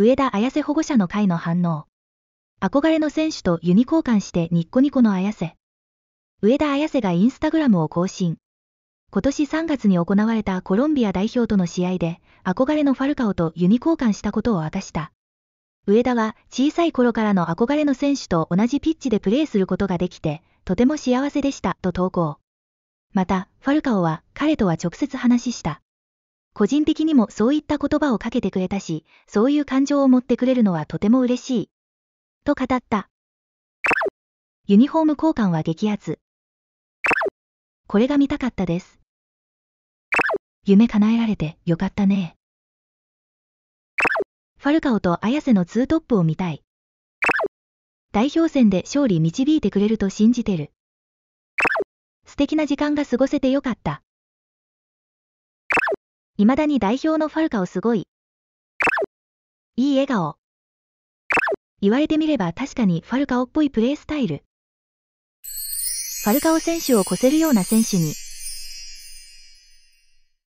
上田綾瀬保護者の会の反応。憧れの選手とユニ交換してニッコニコの綾瀬。上田綾瀬がインスタグラムを更新。今年3月に行われたコロンビア代表との試合で、憧れのファルカオとユニ交換したことを明かした。上田は小さい頃からの憧れの選手と同じピッチでプレーすることができて、とても幸せでしたと投稿。また、ファルカオは彼とは直接話した。個人的にもそういった言葉をかけてくれたし、そういう感情を持ってくれるのはとても嬉しい。と語った。ユニフォーム交換は激アツ。これが見たかったです。夢叶えられてよかったね。ファルカオと綾瀬のツートップを見たい。代表戦で勝利導いてくれると信じてる。素敵な時間が過ごせてよかった。未だに代表のファルカオすごい。いい笑顔。言われてみれば確かにファルカオっぽいプレースタイル。ファルカオ選手を越せるような選手に